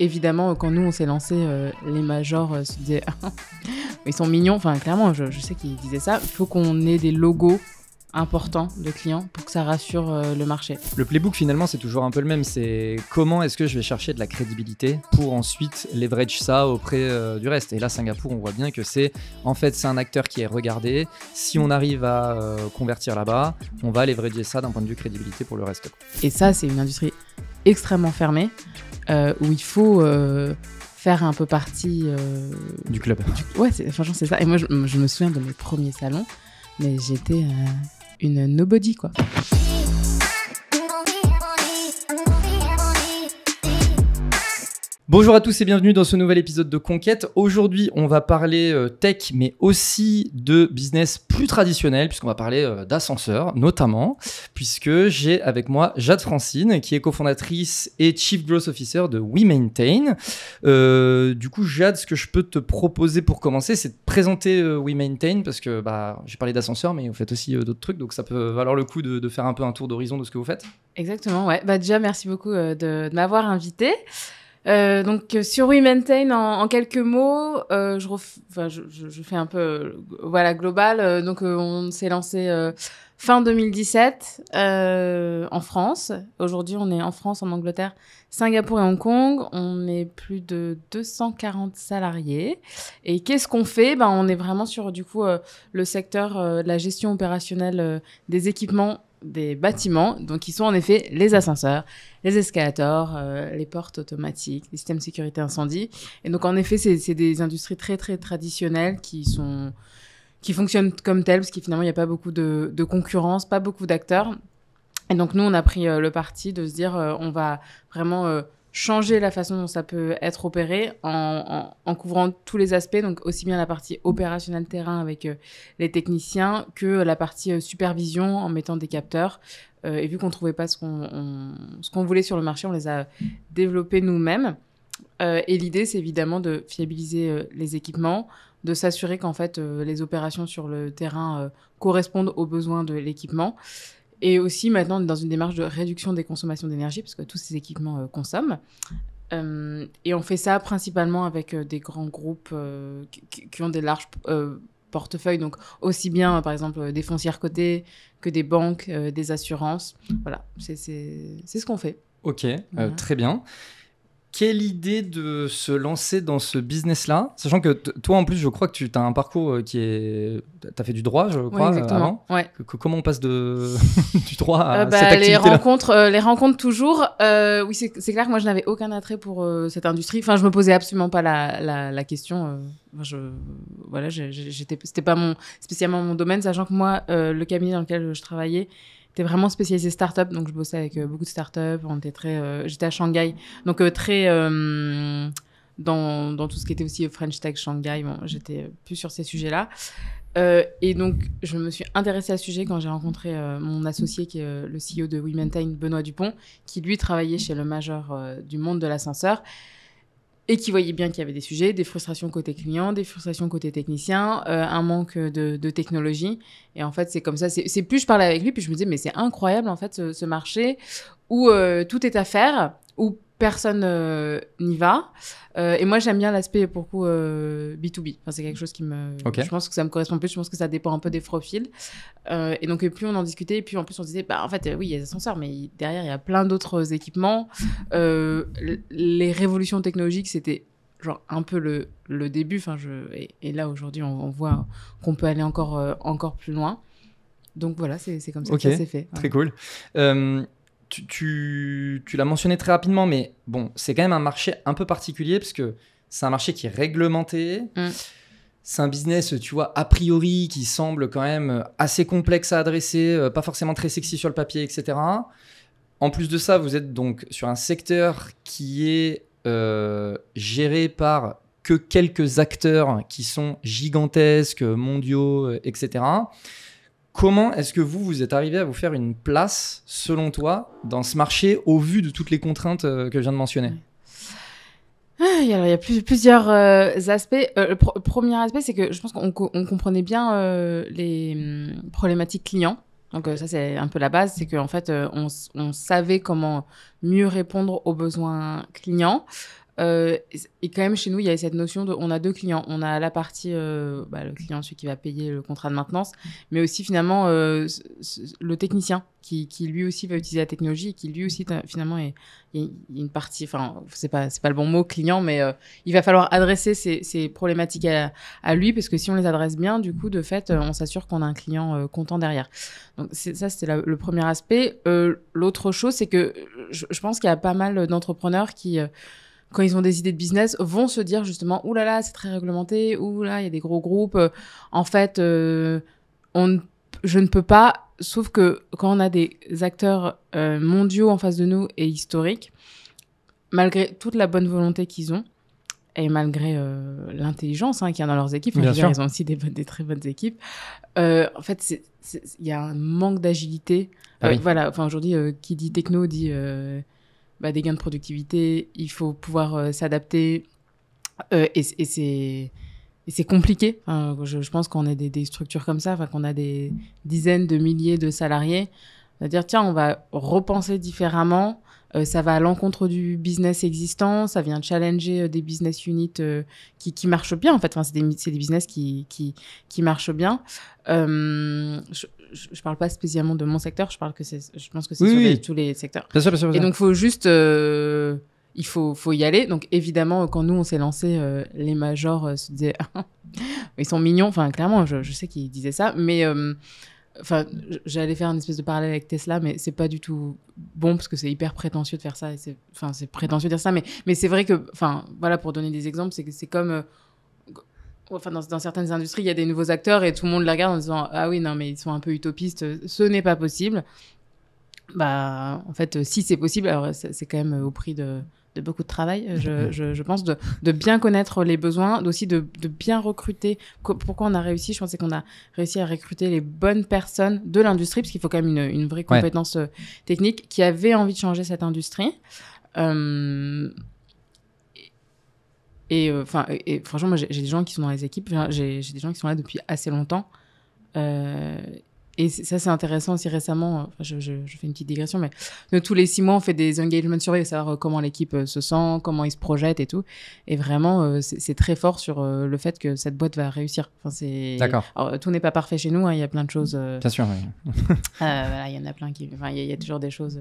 évidemment, quand nous on s'est lancé, euh, les majors euh, se disaient ils sont mignons. Enfin, clairement, je, sais qu'ils disaient ça. Il faut qu'on ait des logos importants de clients pour que ça rassure euh, le marché. Le playbook finalement c'est toujours un peu le même, c'est comment est-ce que je vais chercher de la crédibilité pour ensuite leverage ça auprès du reste. Et là Singapour on voit bien que c'est en fait c'est un acteur qui est regardé, si on arrive à convertir là-bas, on va leverager ça d'un point de vue crédibilité pour le reste. Et ça c'est une industrie extrêmement fermée euh, où il faut euh, faire un peu partie euh, du club. ouais, franchement, c'est ça. Et moi, je, je, me souviens de mes premiers salons, mais j'étais une nobody, quoi. Bonjour à tous et bienvenue dans ce nouvel épisode de Conquête. Aujourd'hui, on va parler euh, tech, mais aussi de business plus traditionnel, puisqu'on va parler euh, d'ascenseur, notamment, puisque j'ai avec moi Jade Francine, qui est cofondatrice et Chief Growth Officer de We Maintain. Euh, du coup, Jade, ce que je peux te proposer pour commencer, c'est de présenter We Maintain, parce que bah, j'ai parlé d'ascenseur, mais vous faites aussi d'autres trucs, donc ça peut valoir le coup de, faire un peu un tour d'horizon de ce que vous faites. Exactement, ouais. Bah, déjà, merci beaucoup de, de m'avoir invité. Euh, donc euh, sur We Maintain en, en quelques mots, euh, je, enfin, je, je, fais un peu euh, voilà global. Euh, donc on s'est lancé fin 2017 en France. Aujourd'hui on est en France, en Angleterre, Singapour et Hong Kong. On est plus de 240 salariés. Et qu'est-ce qu'on fait ben, on est vraiment sur du coup le secteur de la gestion opérationnelle des équipements des bâtiments, donc qui sont en effet les ascenseurs, les escalators, euh, les portes automatiques, les systèmes de sécurité incendie. Et donc en effet, c'est des industries très très traditionnelles qui sont qui fonctionnent comme telles, parce qu'il finalement il n'y a pas beaucoup de, concurrence, pas beaucoup d'acteurs. Et donc nous, on a pris euh, le parti de se dire, euh, on va vraiment changer la façon dont ça peut être opéré en, couvrant tous les aspects, donc aussi bien la partie opérationnelle terrain avec euh, les techniciens que la partie euh, supervision en mettant des capteurs. Euh, et vu qu'on ne trouvait pas ce qu'on voulait sur le marché, on les a développés nous-mêmes. et l'idée, c'est évidemment de fiabiliser les équipements, de s'assurer qu'en fait les opérations sur le terrain correspondent aux besoins de l'équipement. Et aussi maintenant dans une démarche de réduction des consommations d'énergie, parce que tous ces équipements euh, consomment. Euh, et on fait ça principalement avec euh, des grands groupes qui, ont des larges portefeuilles, donc aussi bien par exemple des foncières cotées que des banques, des assurances. Voilà, c'est ce qu'on fait. Ok, très bien quelle idée de se lancer dans ce business-là Sachant que toi, en plus, je crois que tu as un parcours euh, qui est. Tu as fait du droit, je crois, avant. comment on passe de... du droit à euh, bah, cette activité les rencontres, euh, les rencontres toujours. oui, c'est clair que moi, je n'avais aucun attrait pour cette industrie. Enfin, je me posais absolument pas la, la, question. je, voilà, j'étais, c'était pas mon, spécialement mon domaine, sachant que moi, le cabinet dans lequel je travaillais, était vraiment spécialisée start-up, donc je bossais avec euh, beaucoup de start-up. On était très, euh, j'étais à Shanghai, donc euh, très dans, dans, tout ce qui était aussi French Tech Shanghai. Bon, j'étais plus sur ces sujets-là. et donc, je me suis intéressée à ce sujet quand j'ai rencontré mon associé, qui est le CEO de WeMaintain, Benoît Dupont, qui lui travaillait chez le majeur du monde de l'ascenseur et qui voyait bien qu'il y avait des sujets, des frustrations côté client, des frustrations côté technicien, euh, un manque de, technologie. Et en fait, c'est comme ça. C'est plus je parlais avec lui, puis je me disais, mais c'est incroyable en fait ce, marché où euh, tout est à faire, où personne euh, n'y va. Euh, et moi, j'aime bien l'aspect, pour coup, euh, B2B. Enfin, c'est quelque chose qui me... Je pense que ça me correspond plus. Je pense que ça dépend un peu des profils. Euh, et donc, et plus on en discutait, et puis en plus, on disait, bah, en fait, oui, il y a des ascenseurs, mais derrière, il y a plein d'autres équipements. les révolutions technologiques, c'était genre un peu le, le début. Enfin, je, et, là, aujourd'hui, on, voit qu'on peut aller encore, encore plus loin. Donc voilà, c'est comme ça que ça s'est fait. Très cool tu, l'as mentionné très rapidement, mais bon, c'est quand même un marché un peu particulier parce que c'est un marché qui est réglementé. Mm. C'est un business, tu vois, a priori, qui semble quand même assez complexe à adresser, euh, pas forcément très sexy sur le papier, etc. En plus de ça, vous êtes donc sur un secteur qui est euh, géré par que quelques acteurs qui sont gigantesques, mondiaux, etc. Comment est-ce que vous, vous êtes arrivé à vous faire une place, selon toi, dans ce marché au vu de toutes les contraintes euh, que je viens de mentionner ah, il y a plusieurs euh, aspects. Euh, le premier aspect, c'est que je pense qu'on comprenait bien les hum, problématiques clients. Donc ça, c'est un peu la base, c'est qu'en fait, on, savait comment mieux répondre aux besoins clients. Euh, et quand même, chez nous, il y a cette notion de. On a deux clients. On a la partie, euh, bah, le client, celui qui va payer le contrat de maintenance, mais aussi finalement euh, le technicien qui, lui aussi va utiliser la technologie et qui lui aussi finalement est, une partie. Enfin, c'est pas c'est pas le bon mot client, mais il va falloir adresser ces, problématiques à, lui parce que si on les adresse bien, du coup, de fait, on s'assure qu'on a un client content derrière. Donc ça, c'était le premier aspect. L'autre chose, c'est que je pense qu'il y a pas mal d'entrepreneurs qui quand ils ont des idées de business, vont se dire justement, oulala, là là, c'est très réglementé, là, il y a des gros groupes. Euh, en fait, euh, je ne peux pas, sauf que quand on a des acteurs euh, mondiaux en face de nous et historiques, malgré toute la bonne volonté qu'ils ont, et malgré l'intelligence hein, qu'il y a dans leurs équipes, ils ont aussi des, très bonnes équipes. en fait, il y a un manque d'agilité. Ah voilà, enfin aujourd'hui, qui dit techno dit bah, des gains de productivité, il faut pouvoir euh, s'adapter. Euh, et, et c'est. c'est compliqué. je, pense qu'on a des, des, structures comme ça, enfin, qu'on a des dizaines de milliers de salariés. cest à dire, tiens, on va repenser différemment. Euh, ça va à l'encontre du business existant, ça vient challenger des business units qui, qui, marchent bien, en fait. Enfin, c'est des, des, business qui, qui, qui marchent bien je, ne parle pas spécialement de mon secteur, je parle que c'est, je pense que c'est sur tous les secteurs. bien sûr, Et donc, faut juste, euh, il faut, faut y aller. Donc, évidemment, quand nous, on s'est lancé, euh, les majors euh, se disaient, ils sont mignons. Enfin, clairement, je, sais qu'ils disaient ça, mais Enfin, j'allais faire une espèce de parallèle avec Tesla, mais c'est pas du tout bon parce que c'est hyper prétentieux de faire ça. enfin, c'est prétentieux de dire ça, mais, mais c'est vrai que, enfin, voilà, pour donner des exemples, c'est que c'est comme enfin dans, certaines industries, il y a des nouveaux acteurs et tout le monde les regarde en disant ah oui non mais ils sont un peu utopistes, ce n'est pas possible. Bah en fait euh, si c'est possible, alors c'est quand même euh, au prix de, beaucoup de travail, euh, je, pense, de, bien connaître les besoins, aussi de, bien recruter. Pourquoi on a réussi Je pense qu'on a réussi à recruter les bonnes personnes de l'industrie, parce qu'il faut quand même une, vraie compétence technique qui avait envie de changer cette industrie. Euh, et, et, franchement, j'ai des gens qui sont dans les équipes, j'ai des gens qui sont là depuis assez longtemps. Euh, et ça, c'est intéressant aussi récemment. Euh, je, fais une petite digression, mais tous les six mois, on fait des engagement surveys, savoir euh, comment l'équipe euh, se sent, comment ils se projettent et tout. Et vraiment, c'est très fort sur le fait que cette boîte va réussir. Enfin, c'est. D'accord. Tout n'est pas parfait chez nous. Hein, il y a plein de choses. Bien sûr. Ah, bah, il oui. euh, y en a plein qui. il y, y, a toujours des choses.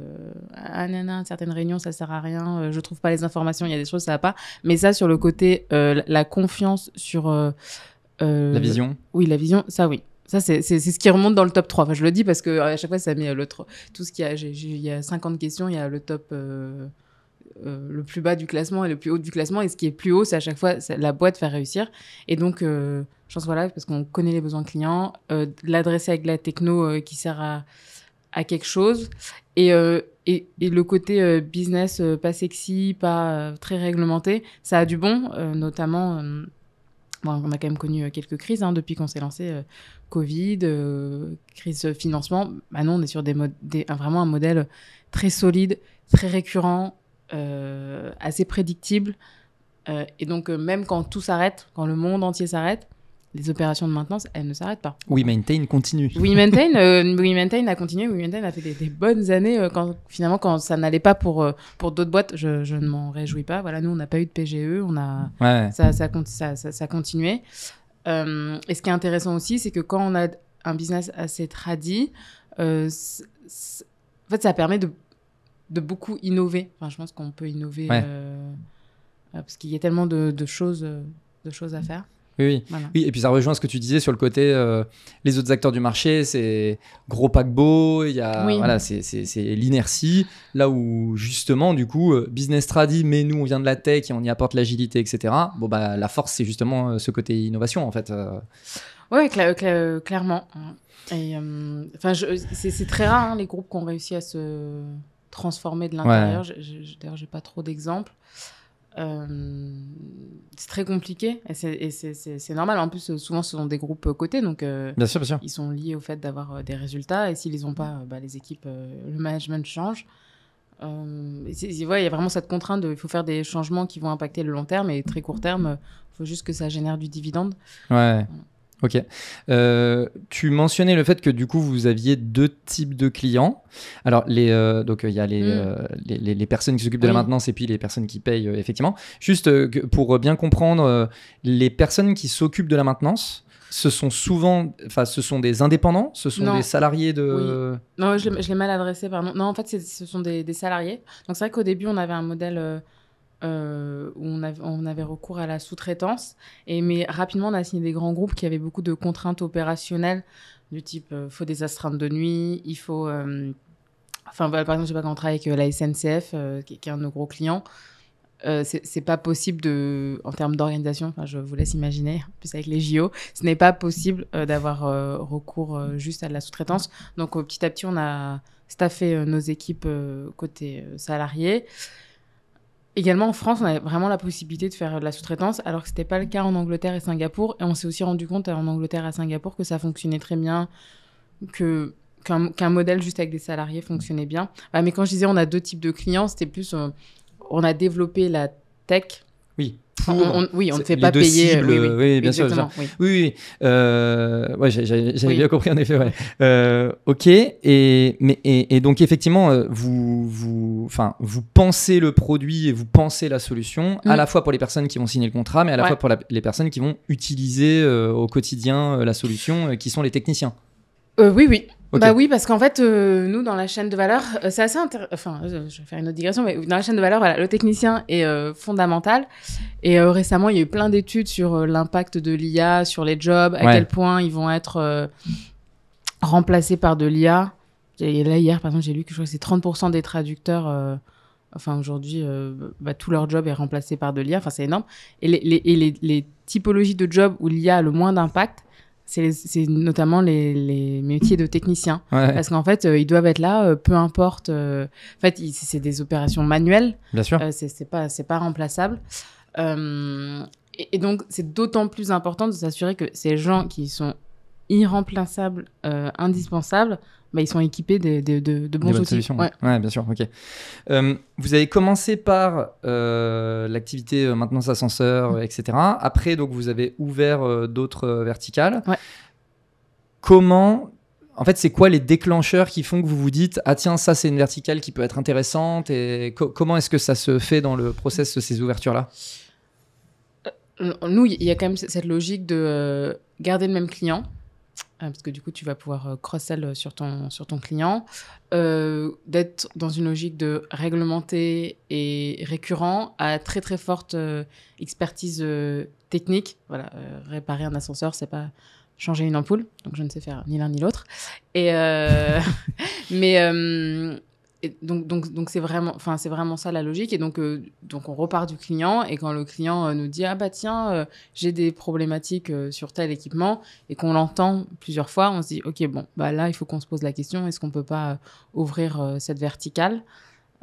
Ah, certaines réunions, ça sert à rien. je trouve pas les informations. Il y a des choses, ça va pas. Mais ça, sur le côté, la confiance sur. la vision. Oui, la vision, ça oui. Ça, c'est ce qui remonte dans le top 3. Enfin, je le dis parce que euh, à chaque fois, ça met euh, le tout ce qu'il a. Il y a 50 questions, il y a le top. Euh, le plus bas du classement et le plus haut du classement. Et ce qui est plus haut, c'est à chaque fois la boîte faire réussir. Et donc, je pense, voilà, parce qu'on connaît les besoins clients, l'adresser avec la techno qui sert à, à quelque chose. Et, et, le côté business pas sexy, pas très réglementé, ça a du bon, notamment. Bon, on a quand même connu quelques crises hein, depuis qu'on s'est lancé. Covid, euh, crise de financement. maintenant, on est sur des, vraiment un modèle très solide, très récurrent, euh, assez prédictible. Euh, et donc, même quand tout s'arrête, quand le monde entier s'arrête, les opérations de maintenance, elles ne s'arrêtent pas. Oui, Maintain continue. Oui, Maintain, maintain a continué. We Maintain a fait des, bonnes années. quand, finalement, quand ça n'allait pas pour, pour d'autres boîtes, je, ne m'en réjouis pas. Voilà, nous, on n'a pas eu de PGE. On a, continué. ça, ça, ça, ça, ça euh, et ce qui est intéressant aussi, c'est que quand on a un business assez tradit, euh, en fait, ça permet de, beaucoup innover. Enfin, je pense qu'on peut innover euh, parce qu'il y a tellement de, de, choses, de choses à faire. Oui, oui. et puis ça rejoint ce que tu disais sur le côté euh, les autres acteurs du marché, c'est gros paquebot, il y a voilà, c'est l'inertie. Là où justement, du coup, euh, business tradi, mais nous on vient de la tech et on y apporte l'agilité, etc. Bon bah la force, c'est justement euh, ce côté innovation en fait. Oui, clairement. Enfin, c'est très rare hein, les groupes qui ont réussi à se transformer de l'intérieur. D'ailleurs, D'ailleurs, j'ai pas trop d'exemples. Euh, c'est très compliqué et c'est normal. En plus, souvent, ce sont des groupes euh, cotés, donc euh, bien sûr, ils sont liés au fait d'avoir des résultats. Et s'ils les ont pas, bah, les équipes, le management change. il y a vraiment cette contrainte il faut faire des changements qui vont impacter le long terme et très court terme. Il faut juste que ça génère du dividende. Ouais. Ok. Euh, tu mentionnais le fait que du coup vous aviez deux types de clients. Alors les euh, donc euh, il y a mm. les, les, personnes qui s'occupent de la maintenance et puis les personnes qui payent effectivement. Juste pour bien comprendre, les personnes qui s'occupent de la maintenance, ce sont souvent, enfin, ce sont des indépendants, ce sont des salariés de. Non, je l'ai mal adressé, pardon. Non, en fait, ce sont des, des salariés. Donc, c'est vrai qu'au début, on avait un modèle euh, où on, avait, recours à la sous-traitance. Et mais rapidement, on a signé des grands groupes qui avaient beaucoup de contraintes opérationnelles du type il euh, faut des astreintes de nuit, il faut. Euh, enfin, par exemple, je sais pas quand on avec la SNCF, qui, est un de nos gros clients. c'est pas possible de, en termes d'organisation, je vous laisse imaginer, plus avec les JO, ce n'est pas possible d'avoir recours juste à la sous-traitance. Donc petit à petit, on a staffé nos équipes côté salariés. Également en France, on avait vraiment la possibilité de faire de la sous-traitance, alors que ce n'était pas le cas en Angleterre et Singapour. Et on s'est aussi rendu compte euh, en Angleterre et à Singapour que ça fonctionnait très bien, que qu'un modèle juste avec des salariés fonctionnait bien. Bah, mais quand je disais on a deux types de clients, c'était plus euh, on a développé la tech. Oui oui, on ne fait pas payer. Cibles, oui, oui, bien sûr. Oui, Euh, ouais, j'avais bien compris en effet. Ouais. Euh, ok. Et, mais, et, donc effectivement, euh, vous, vous, enfin, vous pensez le produit et vous pensez la solution à mm. la fois pour les personnes qui vont signer le contrat, mais à la fois pour les personnes qui vont utiliser euh, au quotidien euh, la solution, qui sont les techniciens. Euh, oui, oui. Bah oui, parce qu'en fait, euh, nous, dans la chaîne de valeur, euh, c'est assez intéressant. Enfin, je vais faire une autre digression, mais dans la chaîne de valeur, le technicien est fondamental. Et récemment, il y a eu plein d'études sur l'impact de l'IA, sur les jobs, à quel point ils vont être remplacés par de l'IA. Et là, hier, par exemple, j'ai lu que je crois que c'est 30% des traducteurs. Enfin, aujourd'hui, bah, tout leur job est remplacé par de l'IA. Enfin, c'est énorme. Et les, les typologies de jobs où l'IA a le moins d'impact, c'est notamment les, métiers de techniciens Parce qu'en fait, euh, ils doivent être là, euh, peu importe. Euh, en fait, c'est des opérations manuelles. Bien sûr. c'est pas, pas remplaçable. et, donc, c'est d'autant plus important de s'assurer que ces gens qui sont irremplaçables, euh, indispensables, bah, ils sont équipés de, de, de, de bons outils. Ouais. bien sûr. Ok. Euh, vous avez commencé par euh, l'activité maintenance ascenseur, etc. Après, donc vous avez ouvert d'autres verticales. Ouais. Comment en fait, c'est quoi les déclencheurs qui font que vous vous dites ah tiens ça c'est une verticale qui peut être intéressante et comment est-ce que ça se fait dans le process de ces ouvertures là Nous, il y a quand même cette logique de garder le même client, euh, parce que du coup, tu vas pouvoir euh, cross-sell euh, sur ton, sur ton client, d'être dans une logique de réglementé et récurrent à très très forte expertise technique. Voilà, réparer un ascenseur, c'est pas changer une ampoule, donc je ne sais faire ni l'un ni l'autre. Et mais et donc, donc, donc c'est vraiment, enfin, c'est vraiment ça la logique. Et donc, euh, donc on repart du client. Et quand le client euh, nous dit ah bah tiens, euh, j'ai des problématiques sur tel équipement, et qu'on l'entend plusieurs fois, on se dit ok bon, bah là il faut qu'on se pose la question. Est-ce qu'on peut pas ouvrir cette verticale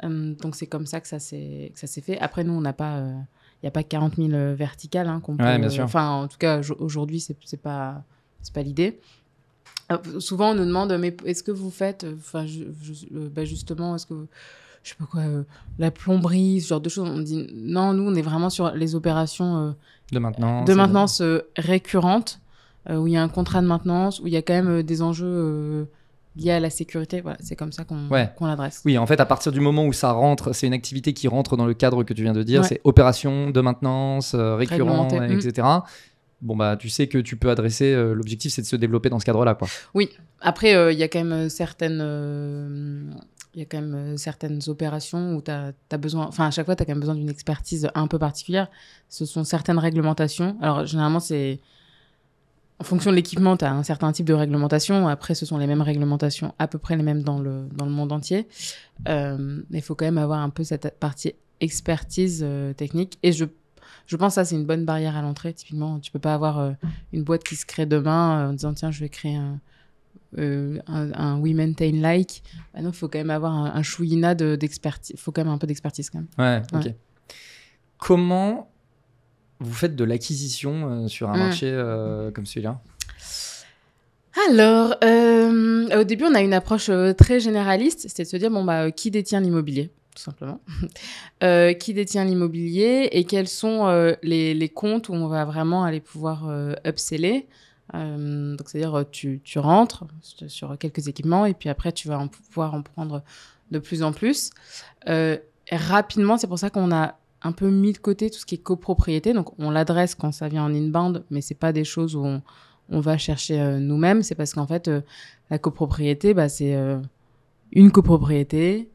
hum, Donc c'est comme ça que ça s'est ça s'est fait. Après nous on pas, il n'y a pas 40 000 verticales hein, qu'on peut. Enfin en tout cas aujourd'hui c'est pas c'est pas l'idée. Euh, souvent on nous demande mais est-ce que vous faites euh, enfin euh, bah, justement est-ce que je sais pas quoi la plomberie ce genre de choses on dit non nous on est vraiment sur les opérations de maintenance de maintenance récurrente où il y a un contrat de maintenance où il y a quand même des enjeux liés à la sécurité. c'est comme ça qu'on l'adresse. Oui, en fait, à partir du moment où ça rentre, c'est une activité qui rentre dans le cadre que tu viens de dire, c'est opération de maintenance, récurrente etc. Mmh bon bah tu sais que tu peux adresser euh, l'objectif c'est de se développer dans ce cadre là quoi oui après euh, il y a quand même euh, certaines il y a quand même certaines opérations où tu as, besoin, enfin à chaque fois, tu as quand même besoin d'une expertise un peu particulière. Ce sont certaines réglementations. Alors généralement, c'est en fonction de l'équipement, tu as un certain type de réglementation. Après, ce sont les mêmes réglementations, à peu près les mêmes dans le, dans le monde entier. Mais il faut quand même avoir un peu cette partie expertise technique. Et je je pense que ça, c'est une bonne barrière à l'entrée. Typiquement, tu peux pas avoir euh, une boîte qui se crée demain euh, en disant tiens, je vais créer un, euh, un, We Maintain Like. Bah non, il faut quand même avoir un, chouïna d'expertise. il faut quand même un peu d'expertise quand même. Ouais, ok. Comment vous faites de l'acquisition sur un hmm. marché comme celui-là alors, au début, on a une approche très généraliste, c'était de se dire bon bah qui détient l'immobilier tout simplement, euh, qui détient l'immobilier et quels sont euh, les, les, comptes où on va vraiment aller pouvoir euh, upseller. Euh, donc, c'est-à-dire, tu, tu, rentres sur quelques équipements et puis après, tu vas en pouvoir en prendre de plus en plus. rapidement, c'est pour ça qu'on a un peu mis de côté tout ce qui est copropriété. Donc, on l'adresse quand ça vient en inbound, mais c'est pas des choses où on, on va chercher nous-mêmes. C'est parce qu'en fait, la copropriété, bah, c'est une copropriété,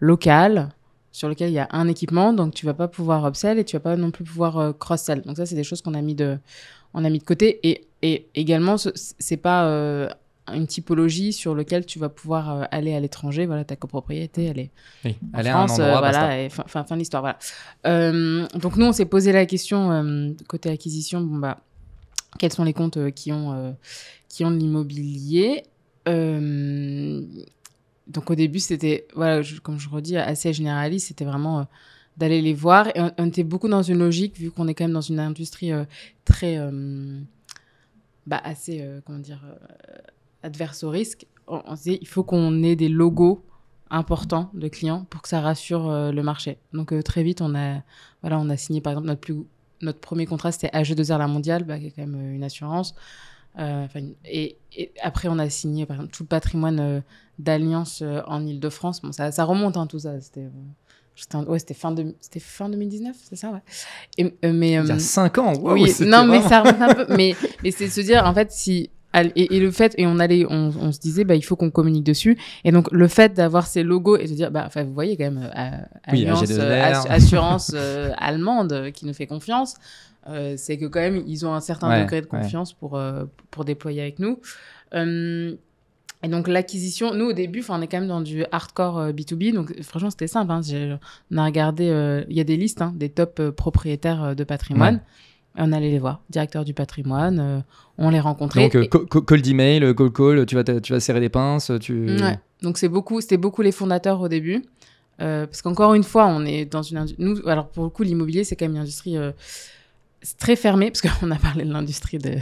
local sur lequel il y a un équipement, donc tu vas pas pouvoir upsell et tu vas pas non plus pouvoir euh, cross-sell. Donc ça, c'est des choses qu'on a mis de, on a mis de côté. Et, et également, c'est pas euh, une typologie sur laquelle tu vas pouvoir euh, aller à l'étranger. Voilà, ta copropriété, elle est oui, en France, voilà, fin, fin, de l'histoire. Voilà. donc nous, on s'est posé la question côté acquisition. Bon bah, quels sont les comptes qui ont qui ont de l'immobilier donc au début, c'était, voilà, comme je redis, assez généraliste, c'était vraiment euh, d'aller les voir. Et on, était beaucoup dans une logique, vu qu'on est quand même dans une industrie euh, très, euh, bah, assez, comment dire, adverse au risque. On, dit, il faut qu'on ait des logos importants de clients pour que ça rassure le marché. Donc très vite, on a, voilà, on a signé par exemple notre, plus, notre premier contrat, c'était AG2R La Mondiale, bah, qui est quand même une assurance. Euh, et, après, on a signé par exemple, tout le patrimoine euh, d'Alliance euh, en Ile-de-France. Bon, ça, remonte, hein, tout ça. C'était ouais, fin, de, fin 2019, c'est ça ouais. et, mais, Il 5 ans, oui, Non, mais ça remonte un peu. Mais, mais c'est se dire, en fait, si et, le fait, et on allait, on, se disait, bah, il faut qu'on communique dessus. Et donc, le fait d'avoir ces logos et de dire, bah, enfin, vous voyez quand même, euh, euh, assurance euh, allemande qui nous fait confiance, c'est que quand même, ils ont un certain degré de confiance pour, pour déployer avec nous. et donc, l'acquisition, nous, au début, on est quand même dans du hardcore B2B. Donc, franchement, c'était simple. Hein. on a regardé, il y a des listes hein, des top propriétaires de patrimoine on allait les voir, directeur du patrimoine, euh, on les rencontrait. Donc, call d'email, call call, tu vas, tu vas serrer les pinces. Tu... Donc, c'est beaucoup, c'était beaucoup les fondateurs au début. Euh, parce qu'encore une fois, on est dans une Nous, alors, pour le coup, l'immobilier, c'est quand même une industrie euh, très fermée, parce qu'on a parlé de l'industrie de,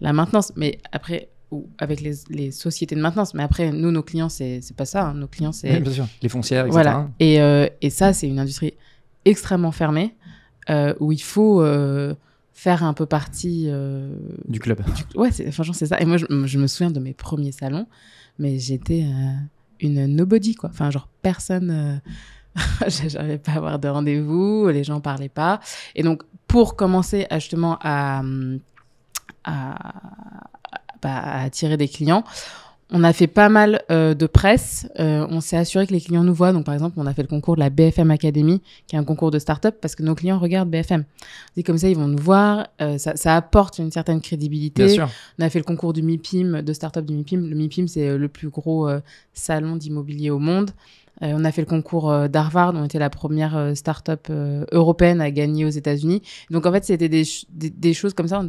la maintenance, mais après, ou avec les, sociétés de maintenance. Mais après, nous, nos clients, c'est pas ça. Hein. Nos clients, c'est. les foncières, etc. Voilà. Et, et ça, c'est une industrie extrêmement fermée, où il faut faire un peu partie euh, du club. ouais ouais, franchement, c'est ça. Et moi, je, me souviens de mes premiers salons, mais j'étais euh, une nobody, quoi. Enfin, genre, personne. Euh, j'avais pas à avoir de rendez-vous, les gens parlaient pas. Et donc, pour commencer justement à, hum, bah, à attirer des clients, on a fait pas mal euh, de presse. Euh, on s'est assuré que les clients nous voient. Donc, par exemple, on a fait le concours de la BFM Academy, qui est un concours de start-up, parce que nos clients regardent BFM. C'est comme ça, ils vont nous voir. Euh, ça, apporte une certaine crédibilité. On a fait le concours du MIPIM, de start-up du MIPIM. Le MIPIM, c'est le plus gros salon d'immobilier au monde. on a fait le concours d'Harvard, on était la première start-up européenne à gagner aux États-Unis. Donc en fait, c'était des, choses comme ça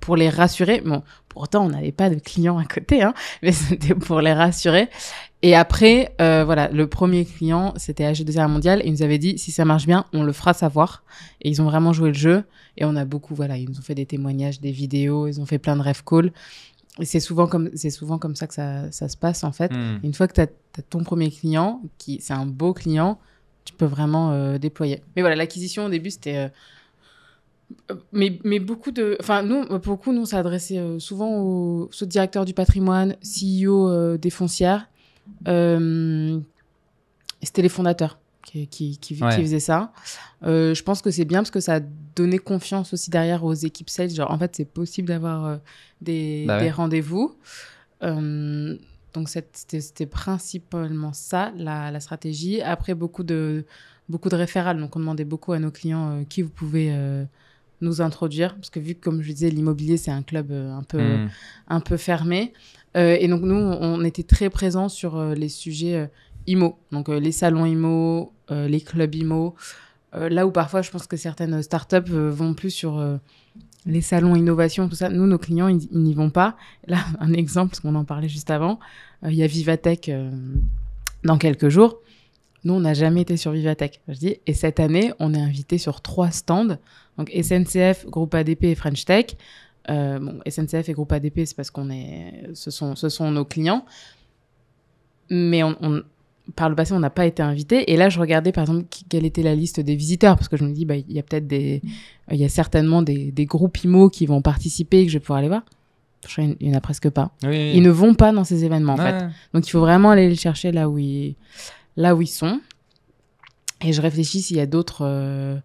pour les rassurer. Bon, pourtant, on n'avait pas de clients à côté, hein, mais c'était pour les rassurer. Et après, euh, voilà, le premier client, c'était AG2R Mondial, et ils nous avaient dit, si ça marche bien, on le fera savoir. Et ils ont vraiment joué le jeu, et on a beaucoup, voilà, ils nous ont fait des témoignages, des vidéos, ils ont fait plein de rêves calls. Et c'est souvent comme c'est souvent comme ça que ça, ça se passe en fait. Hmm. Une fois que tu as, ton premier client, qui c'est un beau client, tu peux vraiment euh, déployer. Mais voilà, l'acquisition au début c'était euh, mais, mais beaucoup de. Enfin, nous, beaucoup, nous, on s'adressait euh, souvent aux, aux, directeurs du patrimoine, CEO euh, des foncières. Euh, c'était les fondateurs qui, qui, qui, faisaient ça. je pense que c'est bien parce que ça donnait confiance aussi derrière aux équipes sales. Genre, en fait, c'est possible d'avoir des, bah des rendez-vous. Donc c'était principalement ça, la, stratégie. Après, beaucoup de, beaucoup de référals. Donc on demandait beaucoup à nos clients qui vous pouvez nous introduire, parce que vu que, comme je disais, l'immobilier, c'est un club euh, un, peu, hmm. un peu fermé. Euh, et donc, nous, on était très présents sur euh, les sujets IMO, donc les salons IMO, les clubs IMO, là où parfois, je pense que certaines startups vont plus sur les salons innovation, tout ça. Nous, nos clients, ils n'y vont pas. Là, un exemple, parce qu'on en parlait juste avant, il y a Vivatech dans quelques jours. Nous, on n'a jamais été sur Vivatech. Je dis, et cette année, on est invité sur trois stands donc SNCF, Groupe ADP et French Tech. Euh, bon, SNCF et Groupe ADP, c'est parce qu'on est, ce sont, ce sont nos clients. Mais on, par le passé, on n'a pas été invité. Et là, je regardais, par exemple, quelle était la liste des visiteurs, parce que je me dis, bah, il y a peut-être des, il y a certainement des, groupes IMO qui vont participer et que je vais pouvoir aller voir. Il n'y en a presque pas. Ils ne vont pas dans ces événements, en fait. Donc, il faut vraiment aller les chercher là où ils, là où ils sont. Et je réfléchis s'il y a d'autres, euh,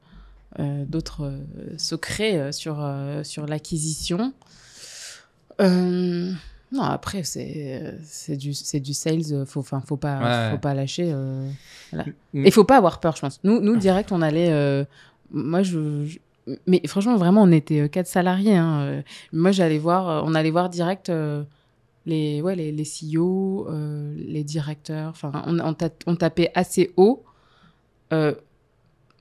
euh, d'autres euh, secrets euh, sur, sur l'acquisition. non, après, c'est du, du sales, faut, faut, pas, faut pas lâcher. Voilà. Et faut pas avoir peur, je pense. Nous, nous ah. direct, on allait. moi, je, mais franchement, vraiment, on était quatre salariés. Hein, moi, j'allais voir, on allait voir direct les, ouais, les, les CEO, les directeurs. Enfin, on, on, tapait assez haut. Euh,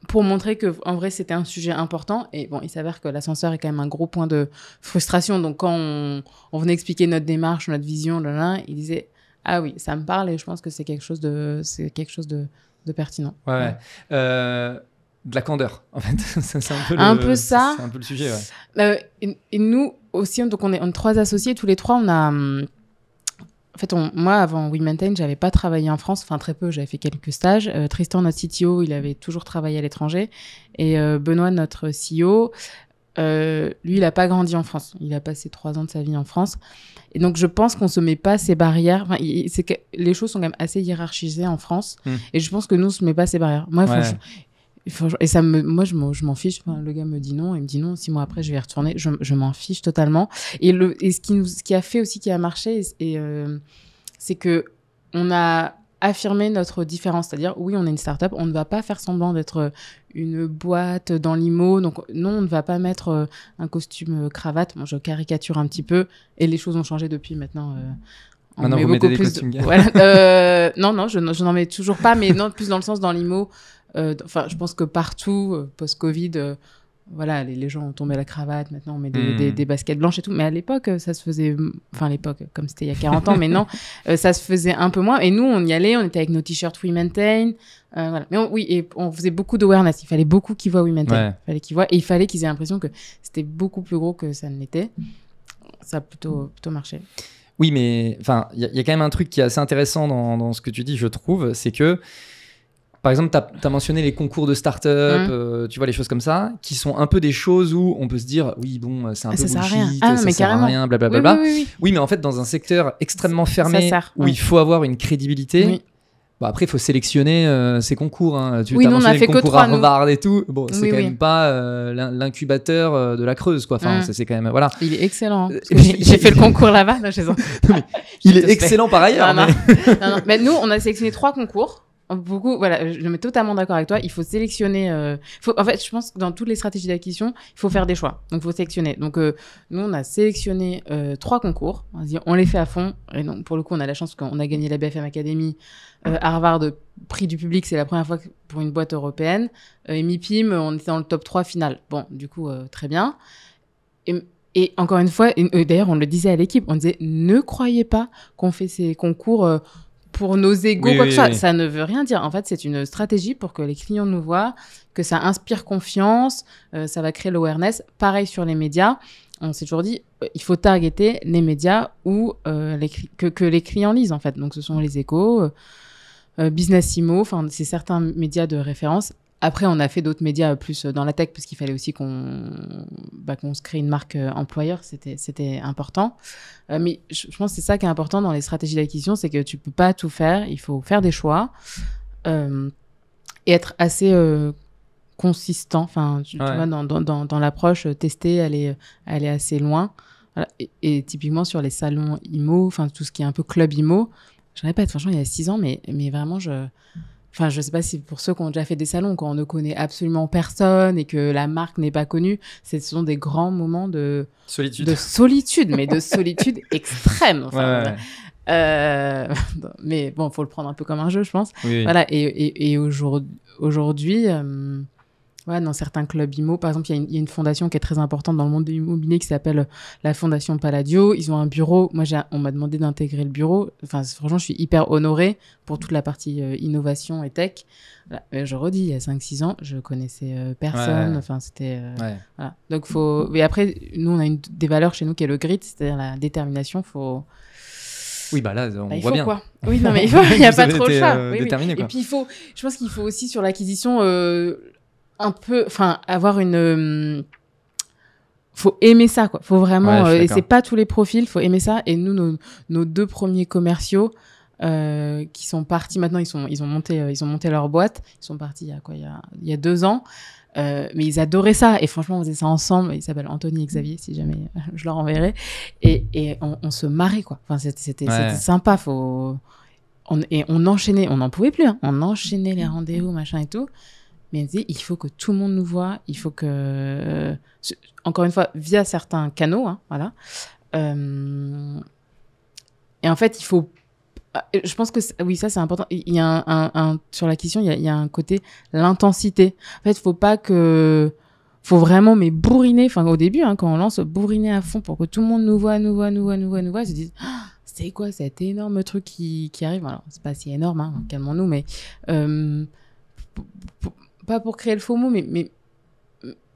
pour montrer que en vrai c'était un sujet important et bon il s'avère que l'ascenseur est quand même un gros point de frustration donc quand on, venait expliquer notre démarche notre vision là, il disait ah oui ça me parle et je pense que c'est quelque chose de c'est quelque chose de, pertinent ouais, euh, de la candeur en fait c'est un peu le, peu ça c'est un peu le sujet ouais. Euh, et, nous aussi donc on est en trois associés tous les trois on a hum, en fait, moi, avant We Maintain, j'avais pas travaillé en France, enfin très peu, j'avais fait quelques stages. Euh, Tristan, notre CTO, il avait toujours travaillé à l'étranger. Et euh, Benoît, notre CEO, euh, lui, il n'a pas grandi en France. Il a passé trois ans de sa vie en France. Et donc, je pense qu'on ne se met pas ces barrières. Enfin, les choses sont quand même assez hiérarchisées en France. Mmh. Et je pense que nous, on se met pas ces barrières. Moi, et ça me, moi, je m'en fiche. le gars me dit non, il me dit non. Six mois après, je vais y retourner. Je, m'en fiche totalement. Et, le, ce, qui nous, qui a fait aussi, qui a marché, et, euh, c'est que on a affirmé notre différence. C'est-à-dire, oui, on est une start-up, on ne va pas faire semblant d'être une boîte dans l'IMO. Donc, non, on ne va pas mettre euh, un costume euh, cravate. Moi, je caricature un petit peu. Et les choses ont changé depuis maintenant. on met vous mettez des costumes. non, non, je, je n'en mets toujours pas, mais non, plus dans le sens dans l'IMO. Euh, enfin, je pense que partout, euh, post-Covid, euh, voilà, les, gens ont tombé la cravate, maintenant on met hmm. des, baskets blanches et tout. Mais à l'époque, ça se faisait, enfin à l'époque, comme c'était il y a 40 ans, mais non, ça se faisait un peu moins. Et nous, on y allait, on était avec nos t-shirts We Maintain. voilà. Mais oui, et on faisait beaucoup d'awareness. Il fallait beaucoup qu'ils voient We Maintain. Il fallait qu'ils voient, et il fallait qu'ils aient l'impression que c'était beaucoup plus gros que ça ne l'était. Ça a plutôt, plutôt marché. Oui, mais enfin, il y, a quand même un truc qui est assez intéressant dans ce que tu dis, je trouve, c'est que par exemple, tu as, mentionné les concours de start-up, mmh. euh, tu vois, les choses comme ça, qui sont un peu des choses où on peut se dire, oui, bon, euh, c'est un ah, peu bullshit, ça sert à ah, rien, blablabla. oui, mais en fait, dans un secteur extrêmement fermé, où il faut avoir une crédibilité, bah après, il faut sélectionner ces euh, concours. Hein. Tu oui, as on a fait concours à Harvard et tout. Bon, c'est quand même pas l'incubateur de la Creuse, quoi. Enfin, mmh. c'est quand même voilà. Il est excellent. Hein, j'ai fait le concours là-bas. Là, il est excellent par ailleurs. mais nous, on a sélectionné trois concours beaucoup, voilà, je me totalement d'accord avec toi. Il faut sélectionner. Euh, faut, en fait, je pense que dans toutes les stratégies d'acquisition, il faut faire des choix. Donc, il faut sélectionner. Donc, euh, nous, on a sélectionné euh, trois concours. On, les fait à fond. Et donc, pour le coup, on a la chance qu'on a gagné la BFM Academy, Harvard, prix du public. C'est la première fois pour une boîte européenne. et MIPIM, on était dans le top 3 final. Bon, du coup, très bien. Et, et encore une fois, d'ailleurs, on le disait à l'équipe, on disait ne croyez pas qu'on fait ces concours pour nos égaux, quoi que Ça ne veut rien dire. En fait, c'est une stratégie pour que les clients nous voient, que ça inspire confiance, euh, ça va créer l'awareness. Pareil sur les médias. On s'est toujours dit, euh, il faut targeter les médias où, euh, que, les clients lisent, en fait. Donc, ce sont les échos, Business Imo, enfin, c'est certains médias de référence après, on a fait d'autres médias euh, plus euh, dans la tech, parce qu'il fallait aussi qu'on bah, se crée une marque euh, employeur, c'était important. mais je, pense que c'est ça qui est important dans les stratégies d'acquisition, c'est que tu peux pas tout faire, il faut faire des choix et être assez consistant, enfin, tu, vois, dans, dans, dans, l'approche, tester, aller, aller assez loin. Et, typiquement sur les salons IMO, enfin, tout ce qui est un peu club IMO, je être franchement, il y a six ans, mais, mais vraiment, je... Enfin, je sais pas si pour ceux qui ont déjà fait des salons, quand on ne connaît absolument personne et que la marque n'est pas connue, ce sont des grands moments de solitude, de solitude mais de solitude extrême. Euh, mais bon, faut le prendre un peu comme un jeu, je pense. Voilà. Et, et, aujourd'hui, euh, dans certains clubs IMO. Par exemple, il y, a une fondation qui est très importante dans le monde de l'immobilier qui s'appelle euh, la Fondation Palladio. Ils ont un bureau. Moi, on m'a demandé d'intégrer le bureau. Enfin, franchement, je suis hyper honorée pour toute la partie euh, innovation et tech. Euh, je redis, il y a 5-6 ans, je connaissais personne. Enfin, c'était. Donc, faut. mais après, nous, on a une, des valeurs chez nous qui est le grit, c'est-à-dire la détermination. Faut. Oui, bah là, on bah, il voit faut bien. Quoi. il n'y a pas trop le choix. Et puis, il faut, je pense qu'il faut aussi, sur l'acquisition, un peu, enfin, avoir une. Euh, faut aimer ça, quoi. Faut vraiment. Euh, et c'est pas tous les profils, faut aimer ça. Et nous, nos, deux premiers commerciaux. Euh, qui sont partis maintenant, ils, sont, ils, ont monté, ils ont monté leur boîte, ils sont partis il y a, quoi, il y a, deux ans, mais ils adoraient ça. Et franchement, on faisait ça ensemble. Ils s'appellent Anthony et Xavier, si jamais je leur enverrai. Et, on, se marrait, quoi. Enfin, c'était sympa. Faut... On, et on enchaînait, on n'en pouvait plus. Hein. On enchaînait les rendez-vous, machin et tout mais elle disait, il faut que tout le monde nous voit, il faut que, euh, encore une fois, via certains canaux, hein, voilà. Euh, et en fait, il faut, euh, je pense que, oui, ça c'est important. Il y a un, sur la question, il y a, un côté, l'intensité. En fait, il faut pas que, faut vraiment mais bourriner, enfin au début, hein, quand on lance, bourriner à fond pour que tout le monde nous voit, nous voit, nous voit, nous voit, nous voit, se disent, ah, c'est quoi cet énorme truc qui, qui arrive Alors, c'est pas si énorme, hein, calmons-nous, mais pas pour créer le faux mais, mais,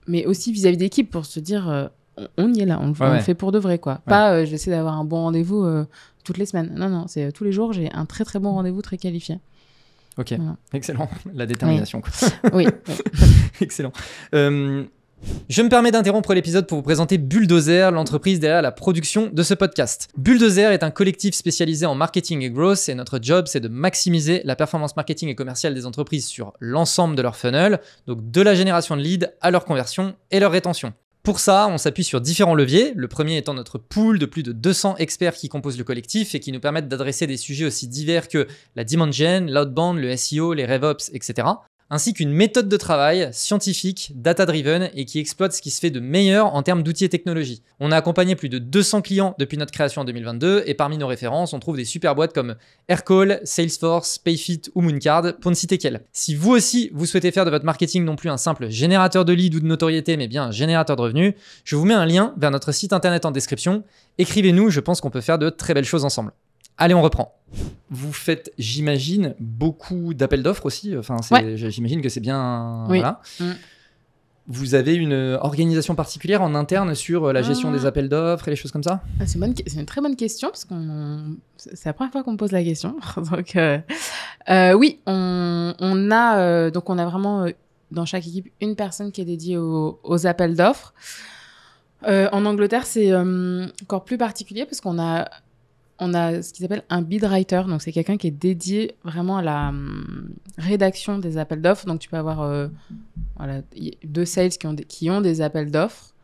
mais aussi vis-à-vis d'équipe pour se dire euh, on, y est là, on, le fait pour de vrai. quoi. Pas euh, j'essaie d'avoir un bon rendez-vous euh, toutes les semaines. Non, non, c'est tous les jours, j'ai un très très bon rendez-vous très qualifié. Ok, excellent, la détermination. quoi. oui. excellent. Je me permets d'interrompre l'épisode pour vous présenter Bulldozer, l'entreprise derrière la production de ce podcast. Bulldozer est un collectif spécialisé en marketing et growth et notre job c'est de maximiser la performance marketing et commerciale des entreprises sur l'ensemble de leur funnel, donc de la génération de leads à leur conversion et leur rétention. Pour ça, on s'appuie sur différents leviers, le premier étant notre pool de plus de 200 experts qui composent le collectif et qui nous permettent d'adresser des sujets aussi divers que la demand gen, l'outbound, le SEO, les RevOps, etc ainsi qu'une méthode de travail scientifique, data-driven et qui exploite ce qui se fait de meilleur en termes d'outils et technologies. On a accompagné plus de 200 clients depuis notre création en 2022 et parmi nos références, on trouve des super boîtes comme Aircall, Salesforce, Payfit ou Mooncard pour ne citer qu'elles. Si vous aussi vous souhaitez faire de votre marketing non plus un simple générateur de leads ou de notoriété mais bien un générateur de revenus, je vous mets un lien vers notre site internet en description. Écrivez-nous, je pense qu'on peut faire de très belles choses ensemble. Allez, on reprend. Vous faites, j'imagine, beaucoup d'appels d'offres aussi. Enfin, j'imagine que c'est bien. Mm. Vous avez une euh, organisation particulière en interne sur euh, la gestion ah. des appels d'offres et les choses comme ça ah, C'est une, très bonne question parce que c'est la première fois qu'on me pose la question. donc euh, oui, on, a donc on a vraiment dans chaque équipe une personne qui est dédiée aux, aux appels d'offres. en Angleterre, c'est encore plus particulier parce qu'on a on a ce qu'ils appellent un bid writer. Donc, c'est quelqu'un qui est dédié vraiment à la hum, rédaction des appels d'offres. Donc, tu peux avoir euh, voilà, deux sales qui ont des, qui ont des appels d'offres,